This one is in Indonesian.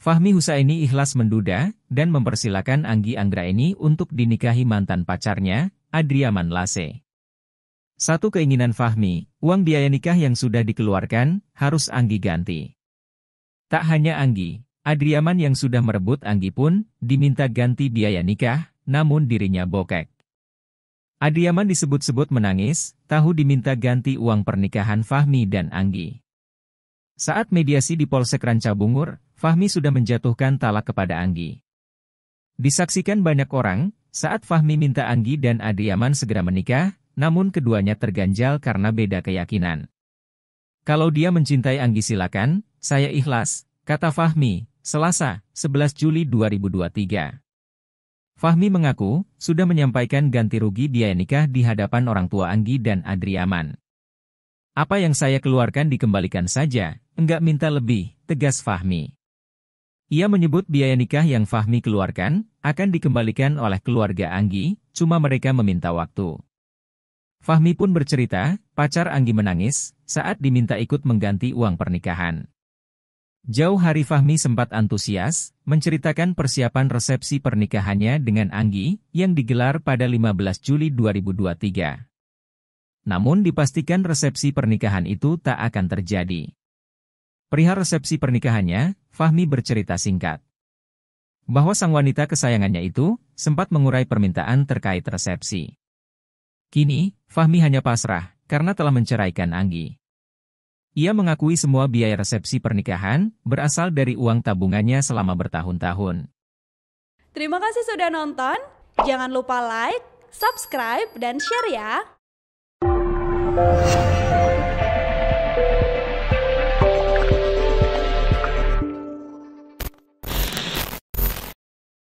Fahmi Husaini ikhlas menduda dan mempersilahkan Anggi Anggraini untuk dinikahi mantan pacarnya, Adriaman Lase. Satu keinginan Fahmi, uang biaya nikah yang sudah dikeluarkan harus Anggi ganti. Tak hanya Anggi, Adriaman yang sudah merebut Anggi pun diminta ganti biaya nikah, namun dirinya bokek. Adriaman disebut-sebut menangis, tahu diminta ganti uang pernikahan Fahmi dan Anggi. Saat mediasi di Polsek Rancabungur, Fahmi sudah menjatuhkan talak kepada Anggi. Disaksikan banyak orang, saat Fahmi minta Anggi dan Yaman segera menikah, namun keduanya terganjal karena beda keyakinan. Kalau dia mencintai Anggi silakan, saya ikhlas, kata Fahmi, Selasa, 11 Juli 2023. Fahmi mengaku, sudah menyampaikan ganti rugi biaya nikah di hadapan orang tua Anggi dan Adriaman. Apa yang saya keluarkan dikembalikan saja, enggak minta lebih, tegas Fahmi. Ia menyebut biaya nikah yang Fahmi keluarkan akan dikembalikan oleh keluarga Anggi, cuma mereka meminta waktu. Fahmi pun bercerita, pacar Anggi menangis saat diminta ikut mengganti uang pernikahan. Jauh hari Fahmi sempat antusias menceritakan persiapan resepsi pernikahannya dengan Anggi yang digelar pada 15 Juli 2023. Namun dipastikan resepsi pernikahan itu tak akan terjadi. Perihal resepsi pernikahannya, Fahmi bercerita singkat. Bahwa sang wanita kesayangannya itu, sempat mengurai permintaan terkait resepsi. Kini, Fahmi hanya pasrah, karena telah menceraikan Anggi. Ia mengakui semua biaya resepsi pernikahan, berasal dari uang tabungannya selama bertahun-tahun. Terima kasih sudah nonton, jangan lupa like, subscribe, dan share ya!